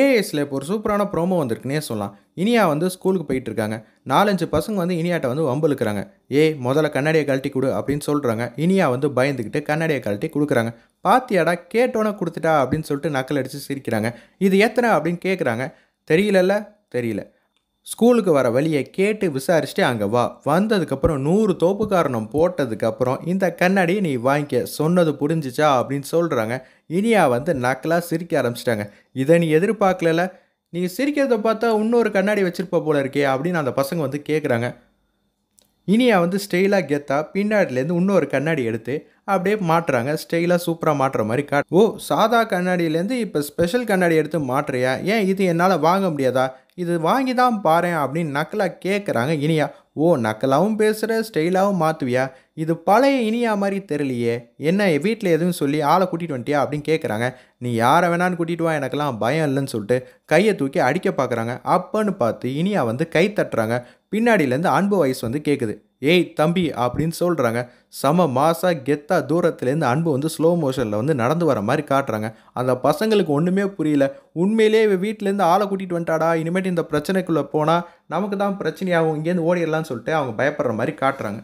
ஏஎஸில் இப்போ ஒரு சூப்பரான ப்ரோமோ வந்திருக்குன்னே சொல்லலாம் இனியா வந்து ஸ்கூலுக்கு போயிட்டுருக்காங்க நாலஞ்சு பசங்க வந்து இனியாட்ட வந்து வம்பலுக்குறாங்க ஏ முதல்ல கண்ணாடியை கழட்டி கொடு அப்படின்னு சொல்கிறாங்க இனியா வந்து பயந்துக்கிட்டு கண்ணாடியை கழட்டி கொடுக்குறாங்க பாத்தியாடா கேட்டோன்னே கொடுத்துட்டா அப்படின்னு சொல்லிட்டு நக்கல் அடித்து சிரிக்கிறாங்க இது எத்தனை அப்படின்னு கேட்குறாங்க தெரியலல்ல தெரியல ஸ்கூலுக்கு வர வழியை கேட்டு விசாரிச்சுட்டு அங்கே வா வந்ததுக்கப்புறம் நூறு காரணம் போட்டதுக்கப்புறம் இந்த கண்ணாடியை நீ வாங்கிக்க சொன்னது புரிஞ்சிச்சா அப்படின்னு சொல்கிறாங்க இனியா வந்து நக்கலாக சிரிக்க ஆரம்பிச்சிட்டாங்க இதை நீ எதிர்பார்க்கல நீ சிரிக்கிறத பார்த்தா இன்னொரு கண்ணாடி வச்சுருப்ப போல இருக்கே அப்படின்னு அந்த பசங்க வந்து கேட்குறாங்க இனியா வந்து ஸ்டைலாக கெத்தா பின்னாடிலேருந்து இன்னொரு கண்ணாடி எடுத்து அப்படியே மாட்டுறாங்க ஸ்டைலாக சூப்பராக மாட்டுற மாதிரி கா ஓ சாதா கண்ணாடியிலேருந்து இப்போ ஸ்பெஷல் கண்ணாடி எடுத்து மாட்டுறியா ஏன் இது என்னால் வாங்க முடியாதா இது வாங்கி தான் பாரு அப்படின்னு நக்கலாக கேட்குறாங்க இனியா ஓ நக்கலாகவும் பேசுகிற ஸ்டைலாகவும் மாற்றுவியா இது பழைய இனியா மாதிரி தெரியலையே என்ன வீட்டில் எதுவும் சொல்லி ஆளை கூட்டிகிட்டு வந்துட்டியா அப்படின்னு கேட்குறாங்க நீ யாரை வேணான்னு கூட்டிகிட்டு வா எனக்கெல்லாம் பயம் இல்லைன்னு சொல்லிட்டு கையை தூக்கி அடிக்க பார்க்குறாங்க அப்போன்னு பார்த்து இனியா வந்து கை தட்டுறாங்க பின்னாடியிலேருந்து அன்பு வயசு வந்து கேட்குது ஏய் தம்பி அப்படின்னு சொல்கிறாங்க செம மாசாக கெத்தாக தூரத்துலேருந்து அன்பு வந்து ஸ்லோ மோஷனில் வந்து நடந்து வர மாதிரி காட்டுறாங்க அந்த பசங்களுக்கு ஒன்றுமே புரியல உண்மையிலே வீட்டிலேருந்து ஆளை கூட்டிகிட்டு வந்துட்டாடா இனிமேட்டு இந்த பிரச்சனைக்குள்ளே போனால் நமக்கு தான் பிரச்சனையாகும் இங்கேருந்து ஓடிடலான்னு சொல்லிட்டு அவங்க பயப்படுற மாதிரி காட்டுறாங்க